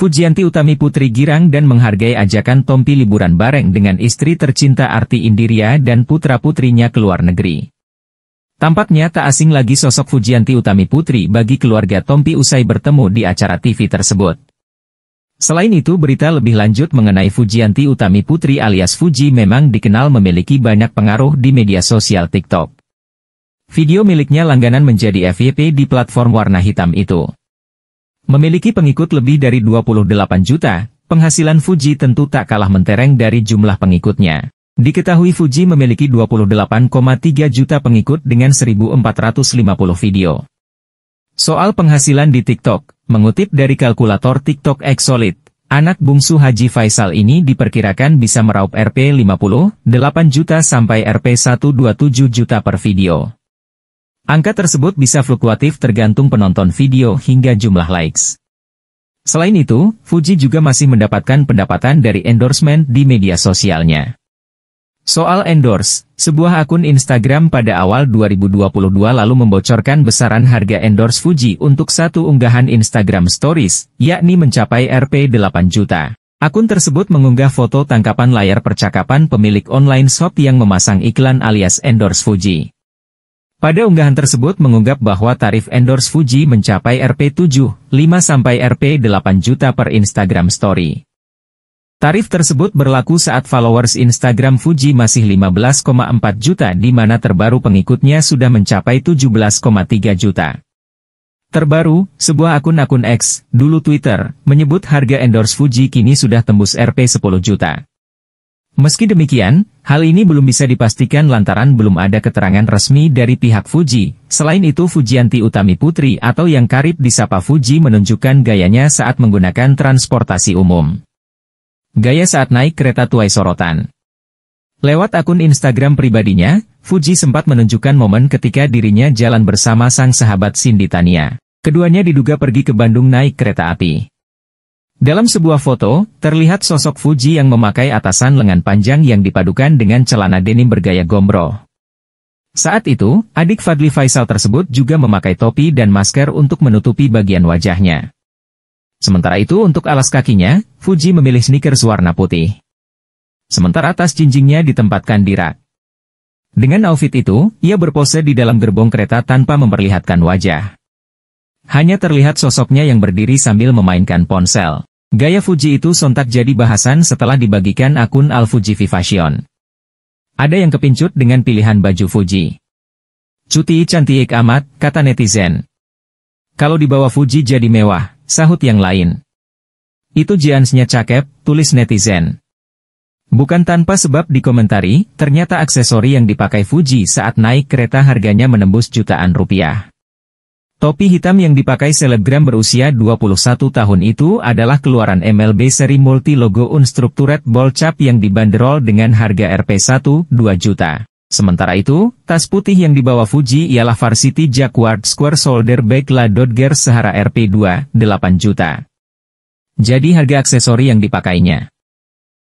Fujianti Utami Putri Girang dan menghargai ajakan Tompi liburan bareng dengan istri tercinta Arti Indiria dan putra-putrinya ke luar negeri. Tampaknya tak asing lagi sosok Fujianti Utami Putri bagi keluarga Tompi usai bertemu di acara TV tersebut. Selain itu berita lebih lanjut mengenai Fujianti Utami Putri alias Fuji memang dikenal memiliki banyak pengaruh di media sosial TikTok. Video miliknya langganan menjadi FYP di platform warna hitam itu. Memiliki pengikut lebih dari 28 juta, penghasilan Fuji tentu tak kalah mentereng dari jumlah pengikutnya. Diketahui Fuji memiliki 28,3 juta pengikut dengan 1450 video. Soal penghasilan di TikTok, mengutip dari kalkulator TikTok Exolid, anak bungsu Haji Faisal ini diperkirakan bisa meraup Rp 50, juta sampai Rp 127 juta per video. Angka tersebut bisa fluktuatif tergantung penonton video hingga jumlah likes. Selain itu, Fuji juga masih mendapatkan pendapatan dari endorsement di media sosialnya. Soal endorse, sebuah akun Instagram pada awal 2022 lalu membocorkan besaran harga endorse Fuji untuk satu unggahan Instagram Stories, yakni mencapai Rp 8 juta. Akun tersebut mengunggah foto tangkapan layar percakapan pemilik online shop yang memasang iklan alias endorse Fuji. Pada unggahan tersebut mengunggah bahwa tarif endorse Fuji mencapai Rp7,5 sampai Rp8 juta per Instagram story. Tarif tersebut berlaku saat followers Instagram Fuji masih 15,4 juta di mana terbaru pengikutnya sudah mencapai 17,3 juta. Terbaru, sebuah akun-akun X, dulu Twitter, menyebut harga endorse Fuji kini sudah tembus Rp10 juta. Meski demikian, Hal ini belum bisa dipastikan lantaran belum ada keterangan resmi dari pihak Fuji. Selain itu Fujianti Utami Putri atau yang karib disapa Fuji menunjukkan gayanya saat menggunakan transportasi umum. Gaya saat naik kereta tuai sorotan. Lewat akun Instagram pribadinya, Fuji sempat menunjukkan momen ketika dirinya jalan bersama sang sahabat Cindy Tania. Keduanya diduga pergi ke Bandung naik kereta api. Dalam sebuah foto, terlihat sosok Fuji yang memakai atasan lengan panjang yang dipadukan dengan celana denim bergaya gombro. Saat itu, adik Fadli Faisal tersebut juga memakai topi dan masker untuk menutupi bagian wajahnya. Sementara itu untuk alas kakinya, Fuji memilih sneakers warna putih. Sementara atas jinjingnya ditempatkan di rak. Dengan outfit itu, ia berpose di dalam gerbong kereta tanpa memperlihatkan wajah. Hanya terlihat sosoknya yang berdiri sambil memainkan ponsel. Gaya Fuji itu sontak jadi bahasan setelah dibagikan akun Al Fuji Vivation. Ada yang kepincut dengan pilihan baju Fuji. Cuti cantik amat, kata netizen. Kalau dibawa Fuji jadi mewah, sahut yang lain. Itu jeansnya cakep, tulis netizen. Bukan tanpa sebab dikomentari, ternyata aksesori yang dipakai Fuji saat naik kereta harganya menembus jutaan rupiah. Topi hitam yang dipakai selebgram berusia 21 tahun itu adalah keluaran MLB seri multi logo unstructured ball cap yang dibanderol dengan harga rp 1,2 juta. Sementara itu, tas putih yang dibawa Fuji ialah Varsity Jaguar Square Shoulder Bag La Dodger Sahara rp 2,8 juta. Jadi harga aksesori yang dipakainya.